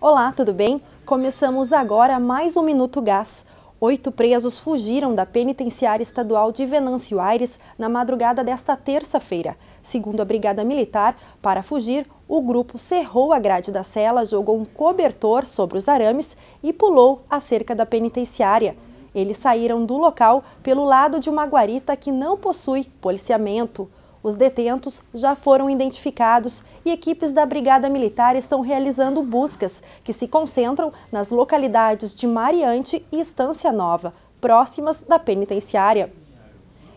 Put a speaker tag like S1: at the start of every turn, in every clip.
S1: Olá, tudo bem? Começamos agora mais um Minuto Gás. Oito presos fugiram da penitenciária estadual de Venâncio Aires na madrugada desta terça-feira. Segundo a Brigada Militar, para fugir, o grupo cerrou a grade da cela, jogou um cobertor sobre os arames e pulou a cerca da penitenciária. Eles saíram do local pelo lado de uma guarita que não possui policiamento. Os detentos já foram identificados e equipes da Brigada Militar estão realizando buscas, que se concentram nas localidades de Mariante e Estância Nova, próximas da penitenciária.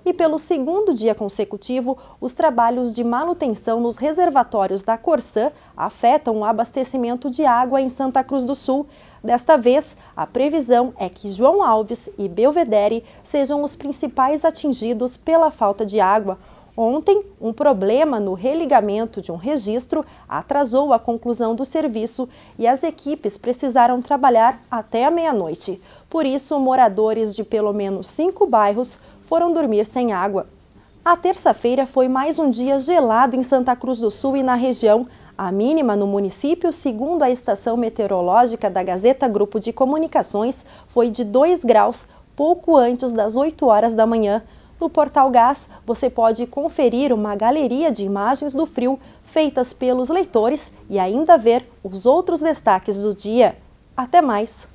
S1: E pelo segundo dia consecutivo, os trabalhos de manutenção nos reservatórios da Corsã afetam o abastecimento de água em Santa Cruz do Sul. Desta vez, a previsão é que João Alves e Belvedere sejam os principais atingidos pela falta de água. Ontem, um problema no religamento de um registro atrasou a conclusão do serviço e as equipes precisaram trabalhar até a meia-noite. Por isso, moradores de pelo menos cinco bairros foram dormir sem água. A terça-feira foi mais um dia gelado em Santa Cruz do Sul e na região. A mínima no município, segundo a estação meteorológica da Gazeta Grupo de Comunicações, foi de 2 graus, pouco antes das 8 horas da manhã. No portal Gás, você pode conferir uma galeria de imagens do frio feitas pelos leitores e ainda ver os outros destaques do dia. Até mais!